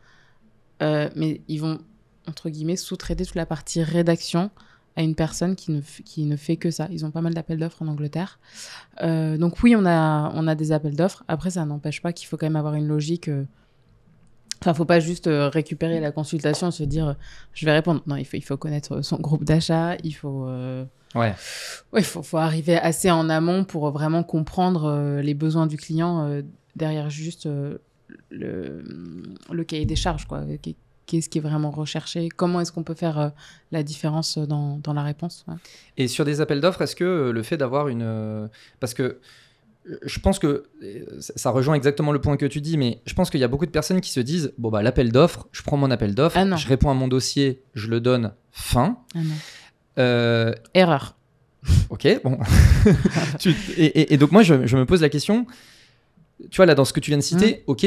euh, mais ils vont, entre guillemets, sous-traiter toute la partie rédaction à une personne qui ne, ne fait que ça. Ils ont pas mal d'appels d'offres en Angleterre. Euh, donc, oui, on a, on a des appels d'offres. Après, ça n'empêche pas qu'il faut quand même avoir une logique Enfin, faut pas juste euh, récupérer la consultation et se dire euh, je vais répondre. Non, il faut, il faut connaître euh, son groupe d'achat, il faut. Ouais. faut, faut arriver assez en amont pour vraiment comprendre les besoins du client derrière juste le, le cahier des charges, quoi. Qu'est-ce qui est vraiment recherché Comment est-ce qu'on peut faire la différence dans, dans la réponse Et sur des appels d'offres, est-ce que le fait d'avoir une. Parce que je pense que euh, ça rejoint exactement le point que tu dis, mais je pense qu'il y a beaucoup de personnes qui se disent bon bah l'appel d'offres, je prends mon appel d'offres, ah je réponds à mon dossier, je le donne, fin. Ah euh, Erreur. Ok, bon. et, donc moi je, me pose la question. Tu vois là dans ce que tu viens de citer, mm. ok,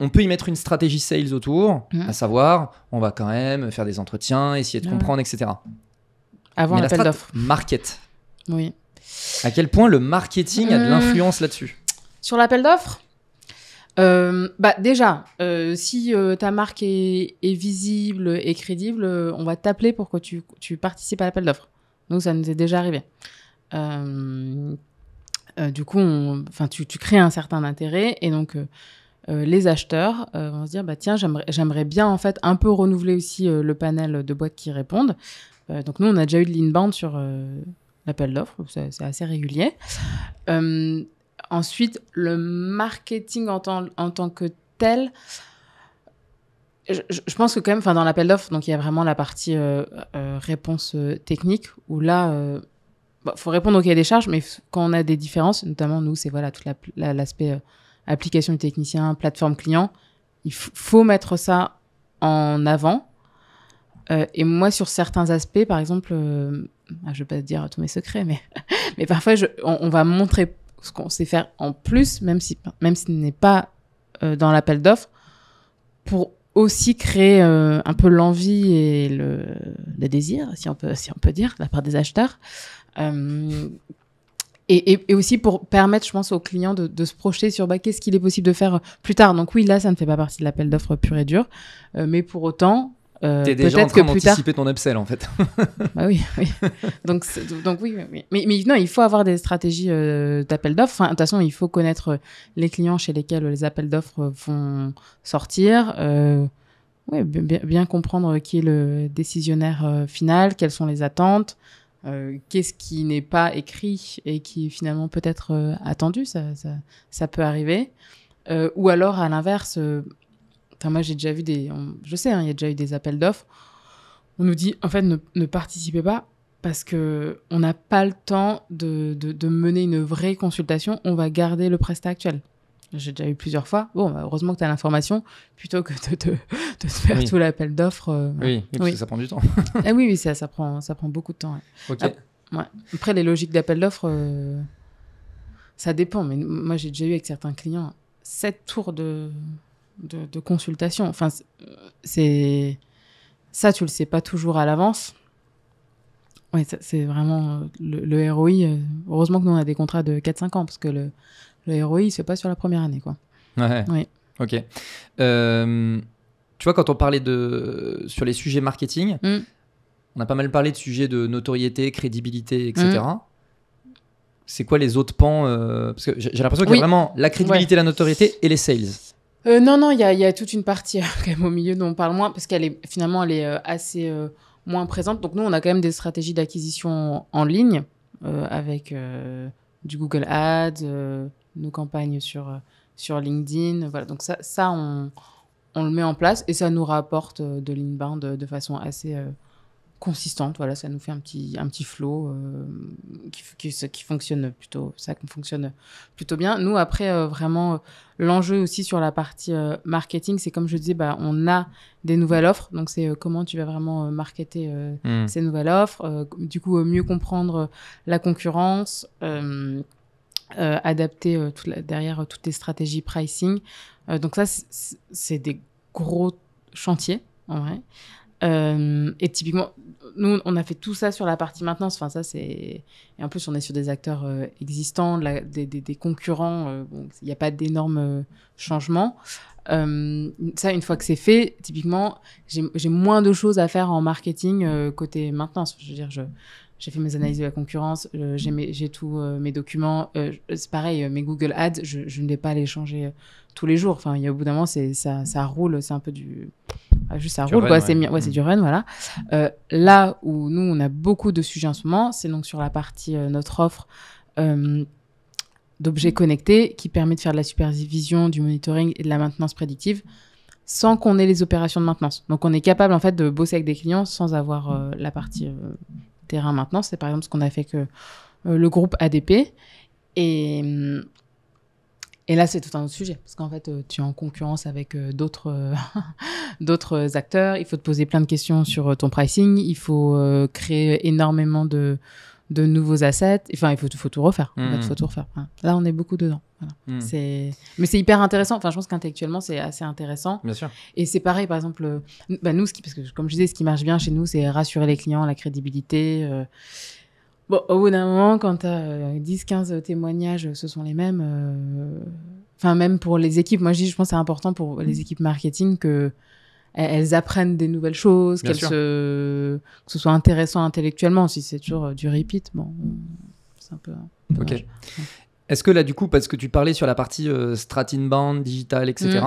on peut y mettre une stratégie sales autour, mm. à savoir, on va quand même faire des entretiens, essayer de ah comprendre, etc. Avant l'appel d'offres. Market. Oui. À quel point le marketing a de mmh. l'influence là-dessus Sur l'appel d'offres euh, bah déjà, euh, si euh, ta marque est, visible et crédible, on va t'appeler pour que tu, participes à l'appel d'offres. Nous, ça nous est déjà arrivé. du coup, enfin, tu, crées un certain intérêt et donc les acheteurs vont se dire bah tiens, j'aimerais bien en fait un peu renouveler aussi le panel de boîtes qui répondent. donc nous, on a déjà eu de l'inbound sur l'appel d'offres, c'est assez régulier. Euh, ensuite, le marketing en tant, en tant que tel, je, pense que quand même, enfin dans l'appel d'offres, donc il y a vraiment la partie euh, euh, réponse technique où là, il bah, faut répondre au cas des charges, mais quand on a des différences, notamment nous, c'est voilà l'aspect application du technicien, plateforme client, il faut mettre ça en avant euh, et moi, sur certains aspects, par exemple, euh, ah, je ne vais pas dire tous mes secrets, mais, mais parfois, on, va montrer ce qu'on sait faire en plus, même si, même si ce n'est pas euh, dans l'appel d'offres, pour aussi créer un peu l'envie et le, désir, si on, peut, si on peut dire, de la part des acheteurs. Et, aussi pour permettre, je pense, aux clients de, se projeter sur bah, qu'est-ce qu'il est possible de faire plus tard. Donc oui, là, ça ne fait pas partie de l'appel d'offres pur et dur, mais pour autant, tu euh, T'es déjà en train d'anticiper ton upsell en fait. Bah oui, oui. Donc, donc oui, Mais, non, il faut avoir des stratégies euh, d'appel d'offres. de toute façon, il faut connaître euh, les clients chez lesquels euh, les appels d'offres vont sortir. Euh, bien, comprendre qui est le décisionnaire final, quelles sont les attentes, qu'est-ce qui n'est pas écrit et qui finalement peut être attendu. ça, peut arriver. ou alors, à l'inverse moi, j'ai déjà vu des. je sais, hein, il y a déjà eu des appels d'offres. On nous dit, en fait, ne, participez pas parce que on n'a pas le temps de, mener une vraie consultation. On va garder le prestat actuel. J'ai déjà eu plusieurs fois. Bon, bah, heureusement que tu as l'information plutôt que de, te faire tout l'appel d'offres. Euh, oui, parce que ça prend du temps. Ah oui, oui, ça, ça, prend, ça prend beaucoup de temps. Après, les logiques d'appel d'offres, euh, ça dépend. Mais moi, j'ai déjà eu avec certains clients sept tours de, de, consultation. Enfin, euh, c'est ça, tu le sais pas toujours à l'avance. Oui, c'est vraiment euh, le, ROI. Euh, heureusement que nous, on a des contrats de 4-5 ans parce que le, le ROI, il se sur la première année. Quoi. Ouais. Ok. tu vois, quand on parlait de, sur les sujets marketing, mm. on a pas mal parlé de sujets de notoriété, crédibilité, etc. Mm. C'est quoi les autres pans Parce que j'ai l'impression qu'il y a vraiment la crédibilité, la notoriété et les sales. Euh, non, non, il y a, toute une partie quand au milieu dont on parle moins, parce qu'elle est finalement elle est euh, assez euh, moins présente. Donc nous, on a quand même des stratégies d'acquisition en ligne avec du Google Ads, nos campagnes sur, sur LinkedIn. Voilà, donc ça, ça on, on, le met en place et ça nous rapporte de l'inbound de façon assez consistante. Voilà, ça nous fait un petit, un petit flow euh, qui, fonctionne plutôt, ça fonctionne plutôt bien. Nous, après, euh, vraiment, euh, l'enjeu aussi sur la partie marketing, c'est comme je disais, bah, on a des nouvelles offres. Donc, c'est comment tu vas vraiment marketer hmm. ces nouvelles offres. du coup, mieux comprendre la concurrence. adapter derrière toutes tes stratégies pricing. donc ça, c'est des gros chantiers en vrai. Euh, et typiquement, nous, on a fait tout ça sur la partie maintenance. Enfin, ça, c'est. Et en plus, on est sur des acteurs euh, existants, des, concurrents. Euh, il n'y a pas d'énormes changements. ça, une fois que c'est fait, typiquement, j'ai moins de choses à faire en marketing côté maintenance. Je veux dire, je. J'ai fait mes analyses de la concurrence, j'ai tous mes documents. c'est pareil, mes Google Ads, je, je ne vais pas les changer tous les jours. Enfin, il y a au bout d'un moment, c'est ça, roule, c'est un peu du juste ça roule run, Ouais. C'est ouais, mm. du run, voilà. Euh, là où nous, on a beaucoup de sujets en ce moment, c'est donc sur la partie euh, notre offre. Euh, d'objets connectés qui permet de faire de la supervision, du monitoring et de la maintenance prédictive sans qu'on ait les opérations de maintenance. Donc on est capable en fait de bosser avec des clients sans avoir la partie terrain maintenance. C'est par exemple ce qu'on a fait que le groupe ADP et et là, c'est tout un autre sujet, parce qu'en fait, euh, tu es en concurrence avec euh, d'autres, euh, d'autres acteurs. Il faut te poser plein de questions sur ton pricing. Il faut créer énormément de, de nouveaux assets. Enfin, il faut, faut tout refaire. Mmh. faut tout refaire. Là, on est beaucoup dedans. Hmm. C'est, mais c'est hyper intéressant. Enfin, je pense qu'intellectuellement, c'est assez intéressant. Bien sûr. Et c'est pareil, par exemple, bah, nous, ce qui, parce que comme je disais, ce qui marche bien chez nous, c'est rassurer les clients, la crédibilité. Bon, au bout d'un moment, quand tu as 10-15 témoignages, ce sont les mêmes. Euh, enfin, même pour les équipes, moi je dis, je pense que c'est important pour mmh. les équipes marketing que e-, elles apprennent des nouvelles choses, qu'elles se... que ce soit intéressant intellectuellement. Si c'est toujours euh, du repeat, bon, mmh, c'est un peu. Ok. Est-ce que là, du coup, parce que tu parlais sur la partie euh, strat inbound, digital, etc.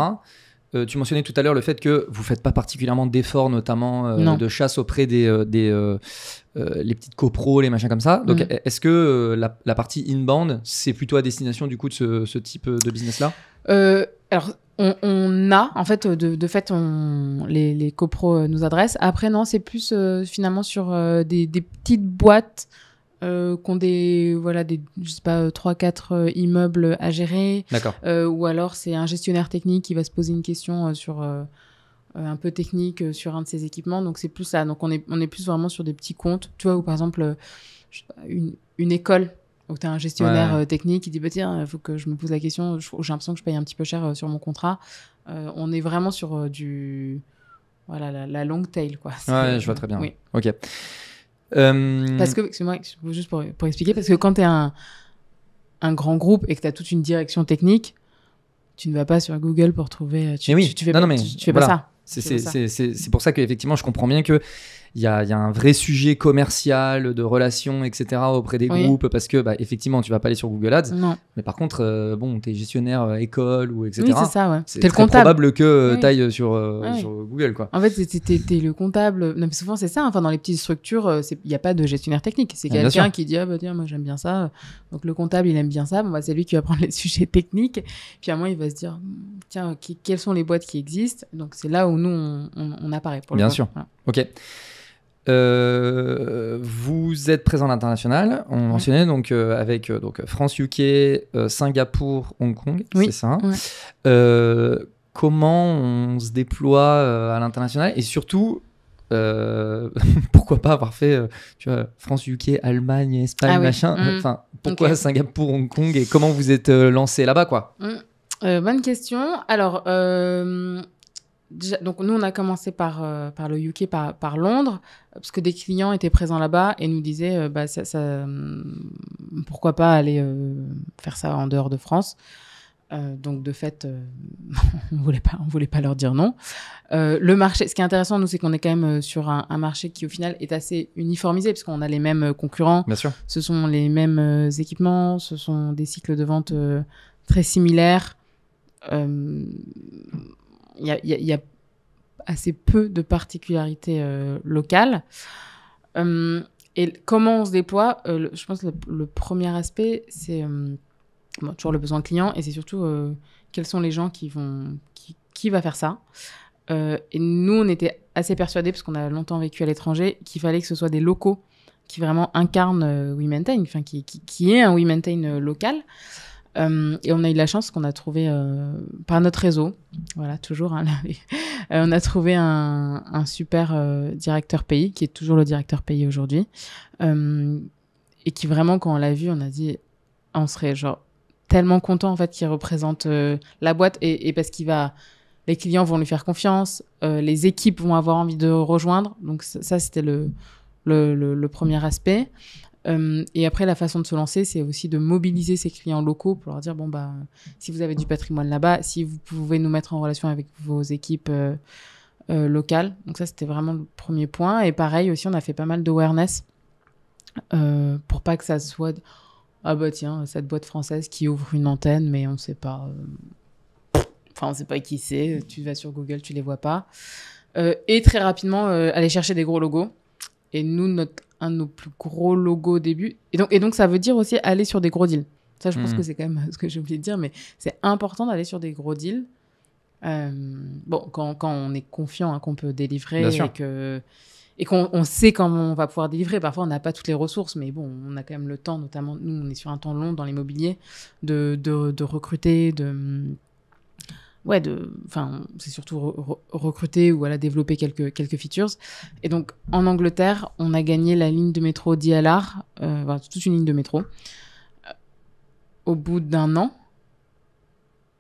Euh, tu mentionnais tout à l'heure le fait que vous ne faites pas particulièrement d'efforts, notamment euh, de chasse auprès des, euh, des les petites copros, les machins comme ça. Donc, mm. est-ce que la, partie inbound, c'est plutôt à destination du coup de ce, type de business-là Alors, on, a, en fait, de, fait, on, les, les, copros nous adressent. Après, non, c'est plus finalement sur des, des petites boîtes euh, qui des, voilà, des, je sais pas, 3-4 euh, immeubles à gérer. Euh, ou alors, c'est un gestionnaire technique qui va se poser une question euh, sur. un peu technique sur un de ses équipements donc c'est plus ça donc on est on est plus vraiment sur des petits comptes tu vois ou par exemple une, école où tu as un gestionnaire technique qui dit bah tiens, il faut que je me pose la question, j'ai l'impression que je paye un petit peu cher sur mon contrat. on est vraiment sur du voilà la, longue tail quoi. Ouais, je vois très bien. Oui. OK. Euh, parce que, excuse-moi, juste pour, expliquer, parce que quand tu es un, grand groupe et que tu as toute une direction technique, tu ne vas pas sur Google pour trouver. Euh, tu, mais oui. tu, fais, non, mais fais pas ça. C'est pour ça qu'effectivement, je comprends bien que il y, a, un vrai sujet commercial, de relations, etc. auprès des groupes, parce que bah, effectivement, tu vas pas aller sur Google Ads. Non. Mais par contre, euh, bon, tu es gestionnaire euh, école ou etc. Oui, c'est ça, ouais. C'est probable que euh, tu ailles ah sur, Google, quoi. En fait, tu es, le comptable. mais souvent, c'est ça. Enfin, dans les petites structures, il n'y a pas de gestionnaire technique. C'est ah, quelqu'un qui dit, ah, bah, tiens, moi j'aime bien ça. Donc le comptable, il aime bien ça. Bon, bah, c'est lui qui va prendre les sujets techniques. Puis à moi, il va se dire, tiens, quelles sont les boîtes qui existent Donc c'est là où nous, on, apparaît. Pour bien sûr. Ok. Euh, vous êtes présent à l'international. On mentionnait donc euh, avec euh, donc France, UK, Singapour, Hong Kong, c'est ça. Hein. comment on se déploie à l'international et surtout pourquoi pas avoir fait tu France, UK, Allemagne, Espagne, ah machin. Mmh. Enfin, pourquoi Singapour, Hong Kong et comment vous êtes lancé là-bas quoi mmh. Bonne question. Alors donc nous, on a commencé par, euh, par le UK, par, par, Londres, parce que des clients étaient présents là-bas et nous disaient, euh, bah, ça, hum, pourquoi pas aller euh, faire ça en dehors de France. donc de fait, on voulait pas, on voulait pas leur dire non. le marché, ce qui est intéressant nous, c'est qu'on est quand même sur un, marché qui au final est assez uniformisé parce qu'on a les mêmes concurrents. Bien sûr. Ce sont les mêmes équipements, ce sont des cycles de vente très similaires. Euh, il y a, assez peu de particularités euh, locales. Euh, et comment on se déploie euh, Je pense que le, premier aspect, c'est toujours le besoin client et c'est surtout quels sont les gens qui vont qui, qui va faire ça. et nous, on était assez persuadés, parce qu'on a longtemps vécu à l'étranger, qu'il fallait que ce soit des locaux qui vraiment incarnent euh, Maintain, enfin, qui, qui, qui, est un We Maintain local. Euh, et on a eu la chance qu'on a trouvé, euh, par notre réseau, voilà, toujours, hein, euh, on a trouvé un, super directeur pays, qui est toujours le directeur pays aujourd'hui, et qui vraiment, quand on l'a vu, on a dit, on serait genre tellement content en fait qu'il représente la boîte, et, parce qu'il va, les clients vont lui faire confiance, les équipes vont avoir envie de rejoindre, donc ça, c'était le, premier aspect. Euh, et après, la façon de se lancer, c'est aussi de mobiliser ses clients locaux pour leur dire bon, bah, si vous avez du patrimoine là-bas, si vous pouvez nous mettre en relation avec vos équipes euh, euh, locales. Donc, ça, c'était vraiment le premier point. Et pareil, aussi, on a fait pas mal d'awareness pour pas que ça soit. Ah, bah, tiens, cette boîte française qui ouvre une antenne, mais on sait pas. Enfin, on sait pas qui c'est. Tu vas sur Google, tu les vois pas. et très rapidement, aller chercher des gros logos. Et nous, notre un de nos plus gros logos au début. Et donc, et donc, ça veut dire aussi aller sur des gros deals. Ça, je pense hmm. que c'est quand même ce que j'ai oublié de dire, mais c'est important d'aller sur des gros deals. Euh, bon, quand, on est confiant hein, qu'on peut délivrer et que et qu'on on sait comment on va pouvoir délivrer. Parfois, on n'a pas toutes les ressources, mais bon, on a quand même le temps, notamment nous, on est sur un temps long dans l'immobilier, de, de, de recruter, de, ouais, de, enfin, c'est surtout recruter ou développer quelques, quelques features. Et donc, en Angleterre, on a gagné la ligne de métro DLR, euh, toute une ligne de métro, euh, au bout d'un an.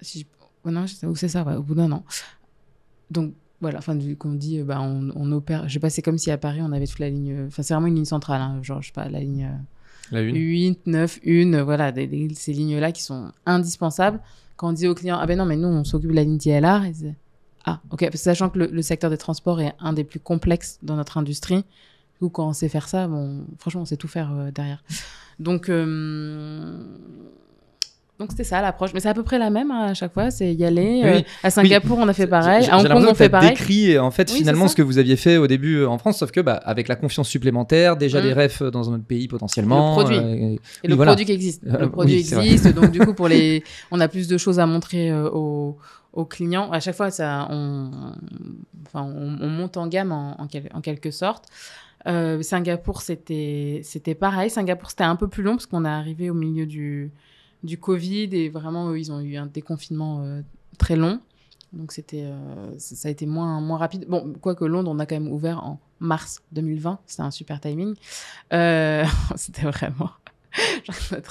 Si non, c'est ça, au bout d'un an. Donc, voilà, enfin, vu qu'on dit, euh, bah, on, opère, je sais pas, c'est comme si à Paris, on avait toute la ligne, enfin, c'est vraiment une ligne centrale, hein, genre, je sais pas, la ligne. 8, 9, 1, voilà, ces lignes-là qui sont indispensables. Quand on dit aux clients, ah ben non, mais nous, on s'occupe de la ligne DLR. ah, ok. parce Sachant que le, secteur des transports est un des plus complexes dans notre industrie. coup quand on sait faire ça, bon, franchement, on sait tout faire euh, derrière. Donc, euh, donc c'était ça l'approche, mais c'est à peu près la même hein, à chaque fois, c'est y aller. Euh, à Singapour, on a fait pareil. À Hong Kong, on fait pareil. décrit euh, en fait finalement ce que vous aviez fait au début euh, en France, sauf que bah, avec la confiance supplémentaire, déjà les hum. des refs dans un autre pays potentiellement. Le produit. et, le produit qui existe. Le produit existe, donc du coup pour les, on a plus de choses à montrer aux clients. À chaque fois, ça, on, enfin, on, monte en gamme en, en quelque sorte. Singapour, c'était, c'était pareil. Singapour, c'était un peu plus long parce qu'on est arrivé au milieu du du Covid et vraiment, ils ont eu un déconfinement euh, très long. Donc, c'était, euh, ça a été moins, moins rapide. Bon, quoique Londres, on a quand même ouvert en mars 2020. C'était un super timing. Euh, c'était vraiment. notre,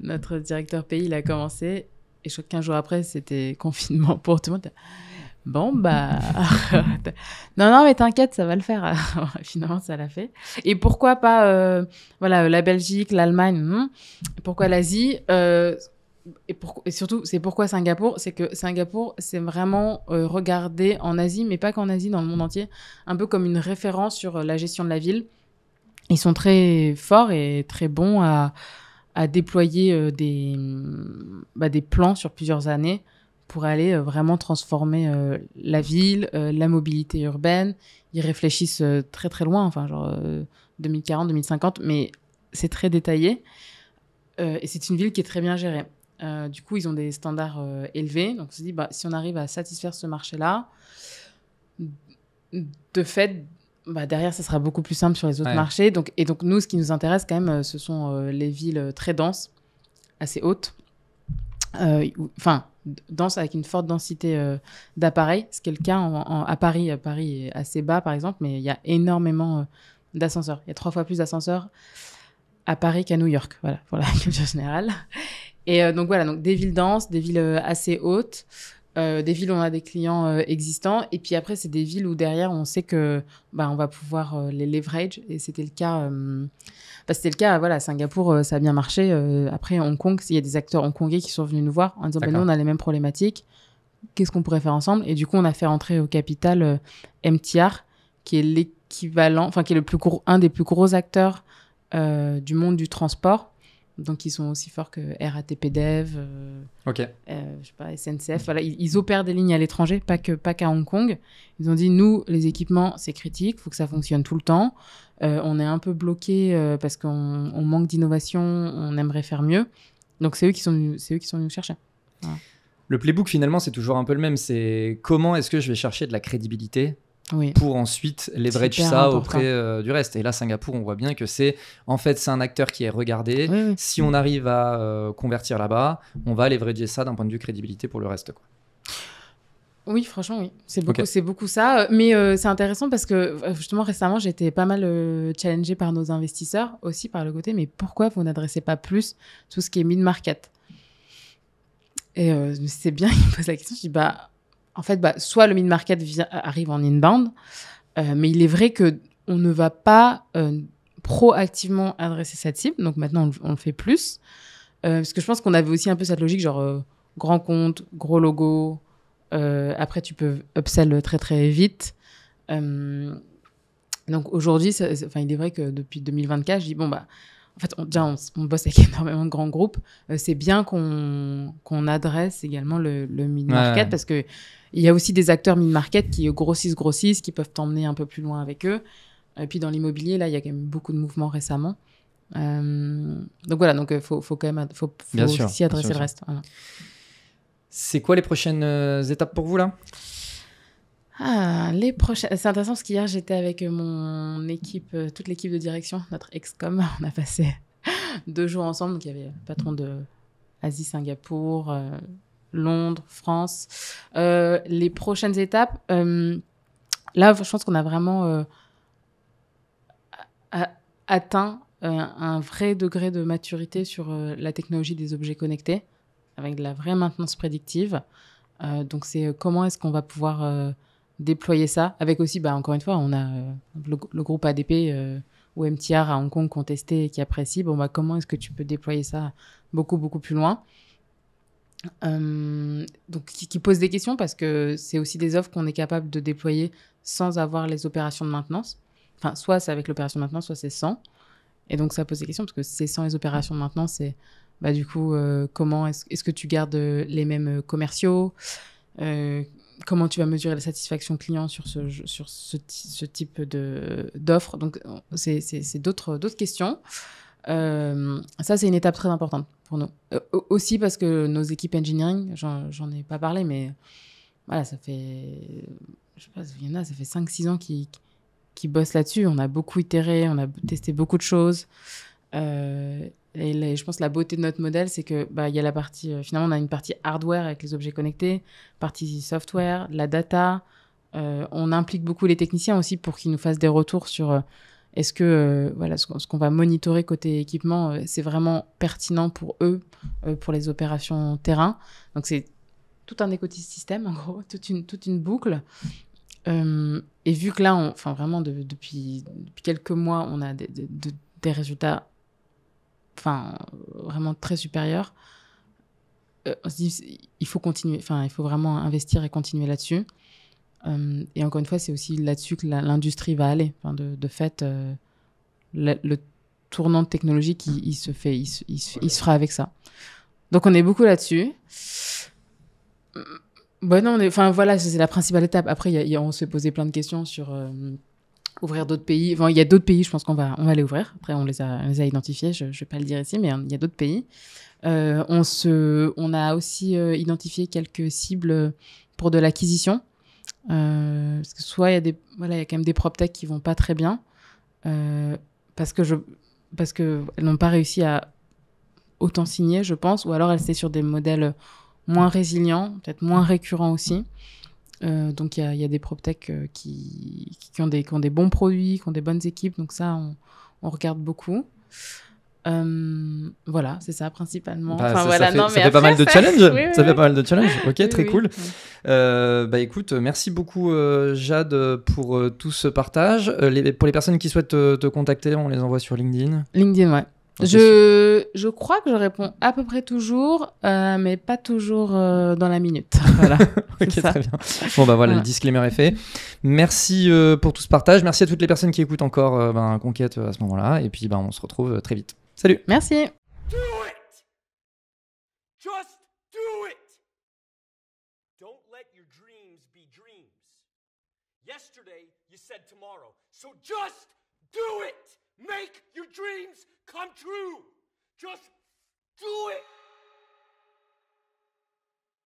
notre directeur pays, il a commencé. Et je crois que 15 après, c'était confinement pour tout le monde. Bon, bah. non, non, mais t'inquiète, ça va le faire. Finalement, ça l'a fait. Et pourquoi pas, euh, voilà, la Belgique, l'Allemagne, hmm, pourquoi l'Asie euh, et, et, surtout, c'est pourquoi Singapour C'est que Singapour, c'est vraiment euh, regardé en Asie, mais pas qu'en Asie, dans le monde entier, un peu comme une référence sur la gestion de la ville. Ils sont très forts et très bons à, à déployer des, hmm, bah, des plans sur plusieurs années pour aller euh, vraiment transformer euh, la ville, euh, la mobilité urbaine. Ils réfléchissent très très loin, enfin genre 2040, 2050, mais c'est très détaillé. et c'est une ville qui est très bien gérée. du coup, ils ont des standards élevés. Donc, on se dit, bah, si on arrive à satisfaire ce marché-là, de fait, bah, derrière, ça sera beaucoup plus simple sur les autres marchés. Donc, et donc, nous, ce qui nous intéresse quand même, ce sont les villes très denses, assez hautes. Enfin, dense avec une forte densité euh, d'appareils. C'est le cas à Paris. Paris est assez bas, par exemple, mais il y a énormément euh, d'ascenseurs. Il y a trois fois plus d'ascenseurs à Paris qu'à New York, voilà, pour la culture générale. Et euh, donc voilà, donc des villes denses, des villes assez hautes, des villes où on a des clients existants. Et puis après, c'est des villes où derrière, on sait que bah, on va pouvoir les leverage. Et c'était le cas que C'était le cas, voilà, Singapour, euh, ça a bien marché. Euh, après, Hong Kong, il y a des acteurs hongkongais qui sont venus nous voir en disant, ben nous, on a les mêmes problématiques. Qu'est-ce qu'on pourrait faire ensemble Et du coup, on a fait rentrer au capital euh, MTR, qui est l'équivalent, enfin, qui est le plus gros, un des plus gros acteurs du monde du transport donc, ils sont aussi forts que RATP Dev, euh, euh, je sais pas, SNCF. Voilà, ils, opèrent des lignes à l'étranger, pas que pas qu'à Hong Kong. Ils ont dit nous, les équipements, c'est critique, faut que ça fonctionne tout le temps. Euh, on est un peu bloqué parce qu'on manque d'innovation, on aimerait faire mieux. Donc, c'est eux qui sont c'est eux qui sont venus chercher. Le playbook finalement, c'est toujours un peu le même. C'est comment est-ce que je vais chercher de la crédibilité pour ensuite leverage ça auprès euh, du reste. Et là, Singapour, on voit bien que c'est en fait c'est un acteur qui est regardé. Si on arrive à euh, convertir là-bas, on va leverager ça d'un point de vue crédibilité pour le reste. Quoi. Oui, franchement, oui. C'est beaucoup, c'est beaucoup ça. Euh, mais c'est intéressant parce que justement, récemment, j'ai été pas mal challengée par nos investisseurs, aussi par le côté, mais pourquoi vous n'adressez pas plus tout ce qui est mid-market Et c'est bien qu'ils me posent la question. Je dis, bah, en fait, bah, soit le mid-market arrive en inbound, euh, mais il est vrai que on ne va pas euh, proactivement adresser cette cible. Donc maintenant, on, le fait plus. Euh, parce que je pense qu'on avait aussi un peu cette logique, genre grand compte, gros logo. après, tu peux upsell très très vite. donc aujourd'hui, enfin, il est vrai que depuis 2024, je dis bon bah, en fait, on, déjà, on, bosse avec énormément de grands groupes. c'est bien qu'on adresse également le, mini mid market parce que il y a aussi des acteurs mid-market qui grossissent, grossissent, qui peuvent t'emmener un peu plus loin avec eux. Et puis dans l'immobilier, là, il y a quand même beaucoup de mouvements récemment. Euh, donc voilà, donc euh, faut, quand même faut, aussi adresser le reste. C'est quoi les prochaines euh, étapes pour vous là ah, les prochaines. C'est intéressant parce qu'hier j'étais avec mon équipe, toute l'équipe de direction, notre excom. On a passé deux jours ensemble. Donc il y avait le patron de Asie Singapour, Londres, France. Euh, les prochaines étapes, euh, là, je pense qu'on a vraiment euh, atteint un vrai degré de maturité sur la technologie des objets connectés, avec de la vraie maintenance prédictive. donc, c'est comment est-ce qu'on va pouvoir déployer ça, avec aussi, bah, encore une fois, on a le, groupe ADP ou MTR à Hong Kong contesté et qui apprécie, bon, bah, comment est-ce que tu peux déployer ça beaucoup, beaucoup plus loin euh, donc, qui, qui, posent des questions parce que c'est aussi des offres qu'on est capable de déployer sans avoir les opérations de maintenance. Enfin, soit c'est avec l'opération de maintenance, soit c'est sans. Et donc, ça pose des questions parce que c'est sans les opérations de maintenance, c'est bah, du coup, euh, comment est-ce que tu gardes les mêmes commerciaux euh, Comment tu vas mesurer la satisfaction client sur ce, sur ce, ce type d'offres Donc, c'est d'autres questions. Euh, ça, c'est une étape très importante pour nous. Euh, aussi parce que nos équipes engineering, j'en ai pas parlé, mais voilà, ça fait, je sais pas, ça fait 5-6 ans qui, qui bossent là-dessus. On a beaucoup itéré, on a testé beaucoup de choses. Euh, et je pense que la beauté de notre modèle, c'est que bah, y a la partie, finalement, on a une partie hardware avec les objets connectés, partie software, la data. on implique beaucoup les techniciens aussi pour qu'ils nous fassent des retours sur est-ce que euh, voilà, ce, qu'on va monitorer côté équipement, euh, c'est vraiment pertinent pour eux, euh, pour les opérations terrain Donc c'est tout un écosystème, en gros, toute une, toute une boucle. et vu que là, enfin vraiment depuis, quelques mois, on a des, des résultats enfin vraiment très supérieurs, on se dit il faut continuer, enfin il faut vraiment investir et continuer là-dessus. Euh, et encore une fois, c'est aussi là-dessus que l'industrie va aller. Enfin, de, fait, euh, le, tournant technologique, il, se fait, il, se fera avec ça. Donc, on est beaucoup là-dessus. Hum, bon, enfin voilà, c'est la principale étape. Après, on se posé plein de questions sur euh, ouvrir d'autres pays. Enfin, il y a d'autres pays, je pense qu'on va, on va les ouvrir. Après, on les a, on les a identifiés. Je, ne vais pas le dire ici, mais il y a d'autres pays. on se, on a aussi identifié quelques cibles pour de l'acquisition. Euh, parce que soit il y a des, voilà, il y a quand même des prop tech qui vont pas très bien euh, parce que je, parce que elles n'ont pas réussi à autant signer, je pense, ou alors elles étaient sur des modèles moins résilients, peut-être moins récurrents aussi. Euh, donc il y a, des prop qui, qui, ont des, qui ont des bons produits, qui ont des bonnes équipes, donc ça on, on regarde beaucoup. Euh, voilà, c'est ça principalement. Bah, ça, fait, pas mal de challenges. ça fait pas mal de challenges. Ok, très cool. Euh, bah écoute, merci beaucoup euh, Jade pour tout ce partage. pour les personnes qui souhaitent te, contacter, on les envoie sur LinkedIn. LinkedIn, ouais. Je, je crois que je réponds à peu près toujours, mais pas toujours dans la minute. Voilà. ok, très bien. Bon, bah voilà, le disclaimer est fait. Merci pour tout ce partage. Merci à toutes les personnes qui écoutent encore ben, Conquête à ce moment-là. Et puis, ben, on se retrouve très vite. Salut. Merci. Do it. Just do it. Don't let your dreams be dreams. Yesterday you said tomorrow. So just do it. Make your dreams come true. Just do it.